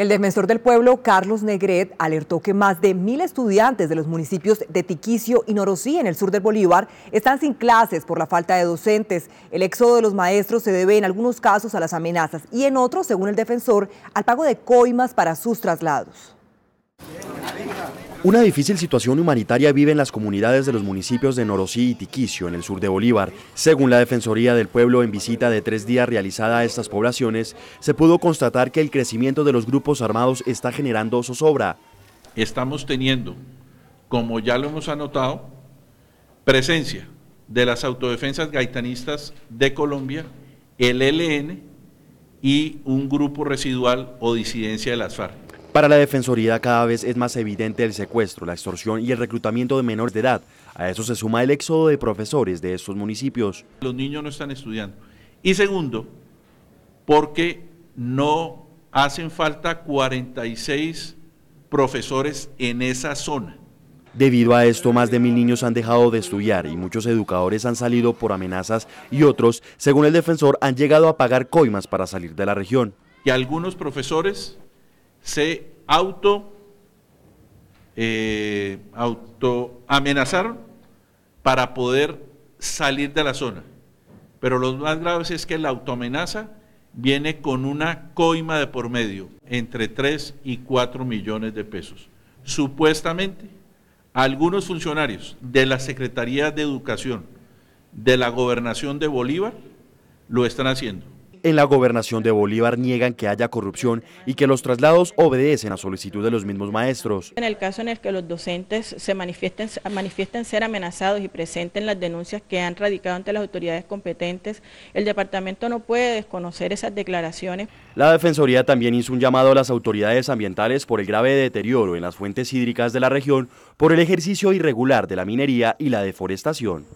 El defensor del pueblo, Carlos Negret, alertó que más de mil estudiantes de los municipios de Tiquicio y Norosí, en el sur del Bolívar, están sin clases por la falta de docentes. El éxodo de los maestros se debe en algunos casos a las amenazas y en otros, según el defensor, al pago de coimas para sus traslados. Una difícil situación humanitaria vive en las comunidades de los municipios de Norosí y Tiquicio, en el sur de Bolívar. Según la Defensoría del Pueblo, en visita de tres días realizada a estas poblaciones, se pudo constatar que el crecimiento de los grupos armados está generando zozobra. Estamos teniendo, como ya lo hemos anotado, presencia de las autodefensas gaitanistas de Colombia, el ELN y un grupo residual o disidencia de las FARC. Para la Defensoría cada vez es más evidente el secuestro, la extorsión y el reclutamiento de menores de edad. A eso se suma el éxodo de profesores de estos municipios. Los niños no están estudiando. Y segundo, porque no hacen falta 46 profesores en esa zona. Debido a esto, más de mil niños han dejado de estudiar y muchos educadores han salido por amenazas y otros, según el defensor, han llegado a pagar coimas para salir de la región. Y algunos profesores se auto, eh, auto amenazaron para poder salir de la zona. Pero lo más grave es que la autoamenaza viene con una coima de por medio, entre 3 y 4 millones de pesos. Supuestamente, algunos funcionarios de la Secretaría de Educación de la Gobernación de Bolívar lo están haciendo. En la gobernación de Bolívar niegan que haya corrupción y que los traslados obedecen a solicitud de los mismos maestros. En el caso en el que los docentes se manifiesten, manifiesten ser amenazados y presenten las denuncias que han radicado ante las autoridades competentes, el departamento no puede desconocer esas declaraciones. La Defensoría también hizo un llamado a las autoridades ambientales por el grave deterioro en las fuentes hídricas de la región por el ejercicio irregular de la minería y la deforestación.